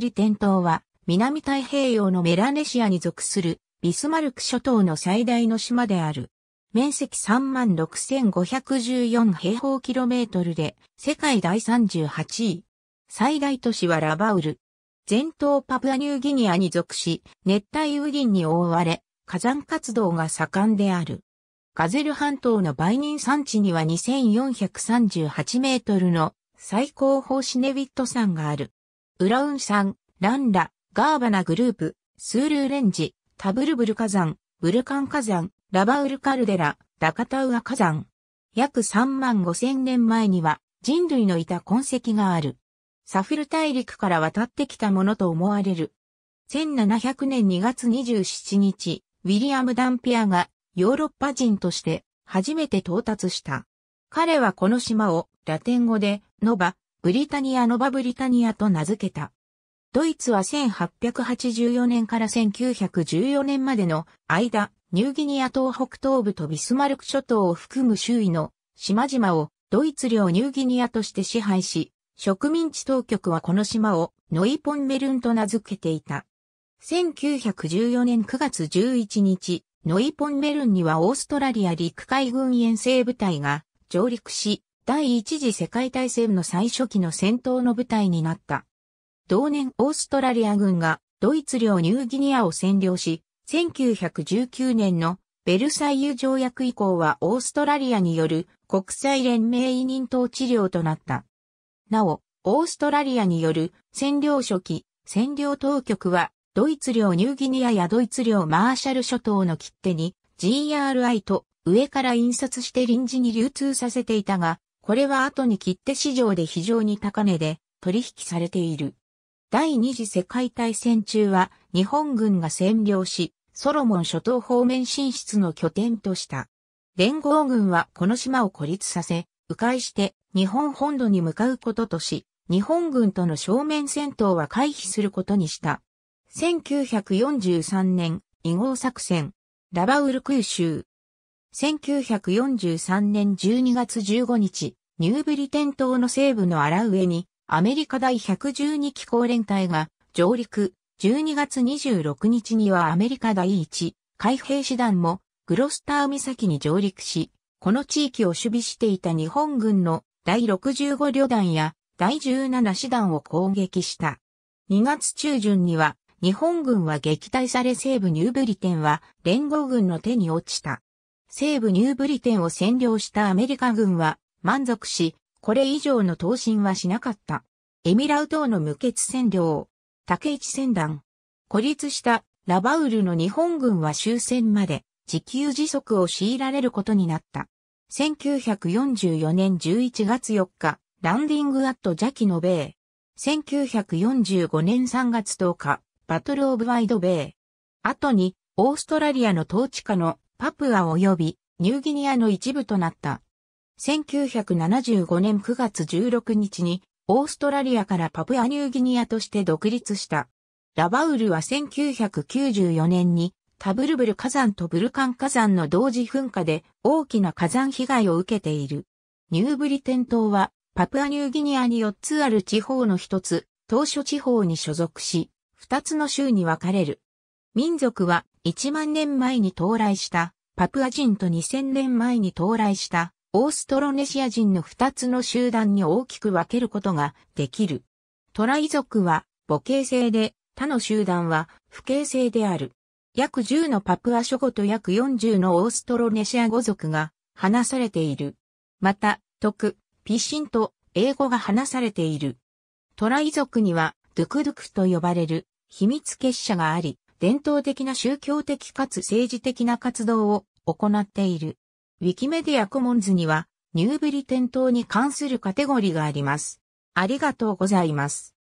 リテン島は、南太平洋のメラネシアに属する、ビスマルク諸島の最大の島である。面積36,514平方キロメートルで、世界第38位。最大都市はラバウル。全島パプアニューギニアに属し、熱帯雨林に覆われ、火山活動が盛んである。ガゼル半島の売人山地には2438メートルの最高峰シネビット山がある。ウラウン山、ランラ、ガーバナグループ、スールーレンジ、タブルブル火山、ブルカン火山、ラバウルカルデラ、ダカタウア火山。約3万5千年前には人類のいた痕跡がある。サフル大陸から渡ってきたものと思われる。1700年2月27日、ウィリアム・ダンピアがヨーロッパ人として初めて到達した。彼はこの島をラテン語でノバ、ブリタニア・ノバ・ブリタニアと名付けた。ドイツは1884年から1914年までの間、ニューギニア東北東部とビスマルク諸島を含む周囲の島々をドイツ領ニューギニアとして支配し、植民地当局はこの島をノイポンメルンと名付けていた。1914年9月11日、ノイポンメルンにはオーストラリア陸海軍遠征部隊が上陸し、第一次世界大戦の最初期の戦闘の舞台になった。同年オーストラリア軍がドイツ領ニューギニアを占領し、1919年のベルサイユ条約以降はオーストラリアによる国際連盟委任統治領となった。なお、オーストラリアによる占領初期、占領当局はドイツ領ニューギニアやドイツ領マーシャル諸島の切手に GRI と上から印刷して臨時に流通させていたが、これは後に切手市場で非常に高値で取引されている。第二次世界大戦中は日本軍が占領し、ソロモン諸島方面進出の拠点とした。連合軍はこの島を孤立させ、迂回して日本本土に向かうこととし、日本軍との正面戦闘は回避することにした。1943年、異合作戦、ラバウル空襲、1943年12月15日、ニューブリテン島の西部の荒上に、アメリカ第112機構連隊が上陸、12月26日にはアメリカ第1海兵師団もグロスター岬に上陸し、この地域を守備していた日本軍の第65旅団や第17師団を攻撃した。2月中旬には日本軍は撃退され西部ニューブリテンは連合軍の手に落ちた。西部ニューブリテンを占領したアメリカ軍は満足し、これ以上の投進はしなかった。エミラウ島の無血占領、竹市船団。孤立したラバウルの日本軍は終戦まで自給自足を強いられることになった。1944年11月4日、ランディングアットジャキの米。1945年3月10日、バトルオブワイド米。後に、オーストラリアの統治下のパプア及びニューギニアの一部となった。1975年9月16日にオーストラリアからパプアニューギニアとして独立した。ラバウルは1994年にタブルブル火山とブルカン火山の同時噴火で大きな火山被害を受けている。ニューブリテン島はパプアニューギニアに4つある地方の一つ、島初地方に所属し、2つの州に分かれる。民族は1万年前に到来したパプア人と2000年前に到来したオーストロネシア人の2つの集団に大きく分けることができる。トライ族は母系性で他の集団は不系性である。約10のパプア諸語と約40のオーストロネシア語族が話されている。また、徳、ピシンと英語が話されている。トライ族にはドゥクドゥクと呼ばれる秘密結社があり、伝統的な宗教的かつ政治的な活動を行っている。ウィキメディアコモンズには、ニューブリ点灯に関するカテゴリーがあります。ありがとうございます。